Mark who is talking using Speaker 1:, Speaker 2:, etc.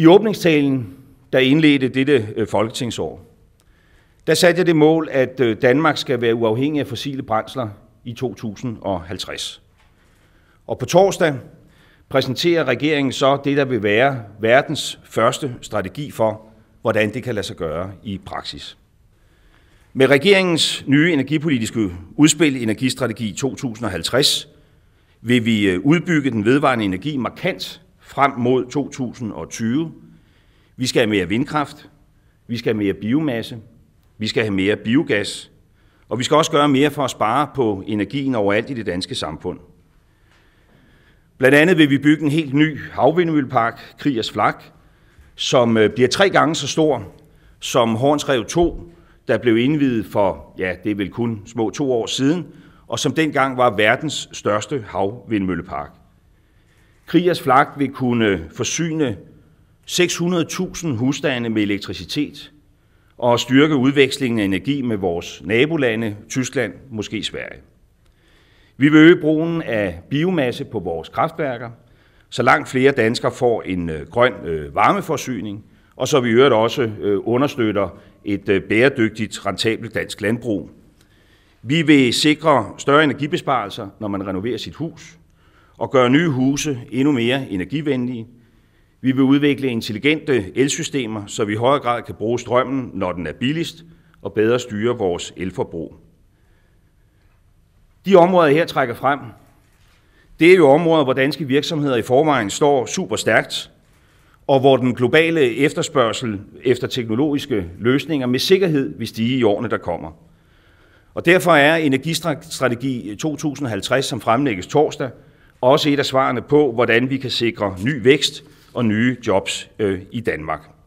Speaker 1: I åbningstalen, der indledte dette øh, folketingsår, der satte jeg det mål, at øh, Danmark skal være uafhængig af fossile brændsler i 2050. Og på torsdag præsenterer regeringen så det, der vil være verdens første strategi for, hvordan det kan lade sig gøre i praksis. Med regeringens nye energipolitiske udspil, Energistrategi 2050, vil vi øh, udbygge den vedvarende energi markant frem mod 2020. Vi skal have mere vindkraft, vi skal have mere biomasse, vi skal have mere biogas, og vi skal også gøre mere for at spare på energien overalt i det danske samfund. Blandt andet vil vi bygge en helt ny havvindmøllepark, Kriers Flak, som øh, bliver tre gange så stor som Hornsrev 2, der blev indvidet for, ja, det er vel kun små to år siden, og som dengang var verdens største havvindmøllepark. Krigers flak vil kunne forsyne 600.000 husstande med elektricitet og styrke udvekslingen af energi med vores nabolande, Tyskland, måske Sverige. Vi vil øge brugen af biomasse på vores kraftværker, så langt flere danskere får en øh, grøn øh, varmeforsyning, og så vi øvrigt også øh, understøtter et bæredygtigt, rentabelt dansk landbrug. Vi vil sikre større energibesparelser, når man renoverer sit hus, og gøre nye huse endnu mere energivenlige. Vi vil udvikle intelligente elsystemer, så vi i højere grad kan bruge strømmen, når den er billigst, og bedre styre vores elforbrug. De områder, her trækker frem, det er jo områder, hvor danske virksomheder i forvejen står super stærkt, og hvor den globale efterspørgsel efter teknologiske løsninger med sikkerhed vil stige i årene, der kommer. Og derfor er Energistrategi 2050, som fremlægges torsdag, også et af svarene på, hvordan vi kan sikre ny vækst og nye jobs øh, i Danmark.